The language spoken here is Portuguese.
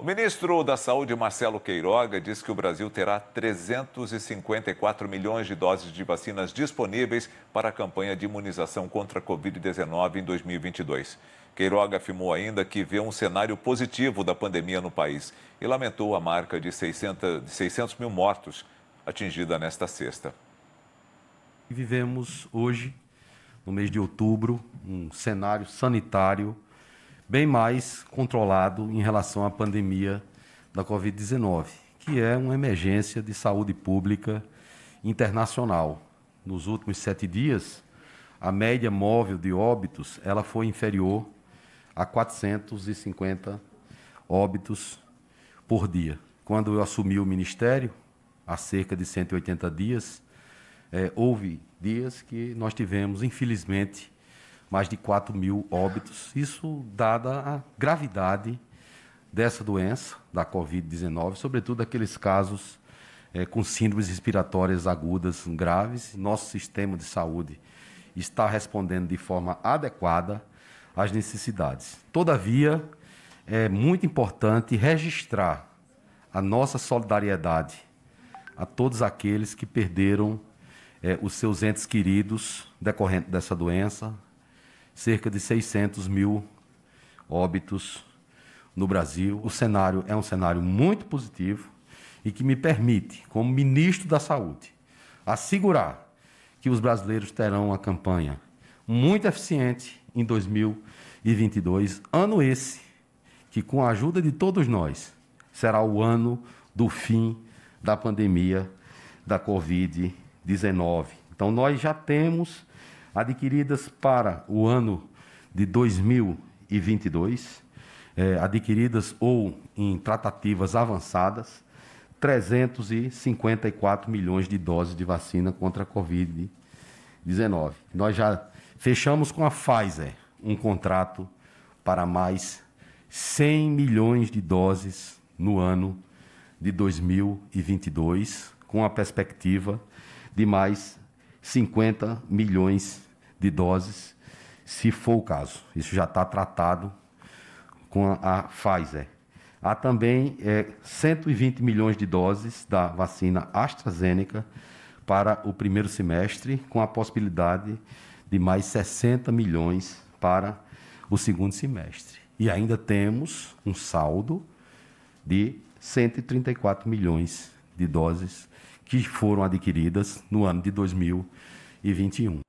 O ministro da Saúde, Marcelo Queiroga, diz que o Brasil terá 354 milhões de doses de vacinas disponíveis para a campanha de imunização contra a Covid-19 em 2022. Queiroga afirmou ainda que vê um cenário positivo da pandemia no país e lamentou a marca de 600, 600 mil mortos atingida nesta sexta. Vivemos hoje, no mês de outubro, um cenário sanitário bem mais controlado em relação à pandemia da Covid-19, que é uma emergência de saúde pública internacional. Nos últimos sete dias, a média móvel de óbitos ela foi inferior a 450 óbitos por dia. Quando eu assumi o ministério, há cerca de 180 dias, é, houve dias que nós tivemos, infelizmente, mais de 4 mil óbitos. Isso dada a gravidade dessa doença, da Covid-19, sobretudo aqueles casos é, com síndromes respiratórias agudas graves. Nosso sistema de saúde está respondendo de forma adequada às necessidades. Todavia, é muito importante registrar a nossa solidariedade a todos aqueles que perderam eh, os seus entes queridos decorrente dessa doença, cerca de 600 mil óbitos no Brasil. O cenário é um cenário muito positivo e que me permite, como ministro da Saúde, assegurar que os brasileiros terão uma campanha muito eficiente em 2022, ano esse que, com a ajuda de todos nós, será o ano do fim da pandemia da Covid-19. Então, nós já temos adquiridas para o ano de 2022, é, adquiridas ou em tratativas avançadas, 354 milhões de doses de vacina contra a Covid-19. Nós já fechamos com a Pfizer um contrato para mais 100 milhões de doses no ano de 2022, com a perspectiva de mais 50 milhões de doses, se for o caso. Isso já está tratado com a, a Pfizer. Há também é, 120 milhões de doses da vacina AstraZeneca para o primeiro semestre, com a possibilidade de mais 60 milhões para o segundo semestre. E ainda temos um saldo de 134 milhões de doses que foram adquiridas no ano de 2021.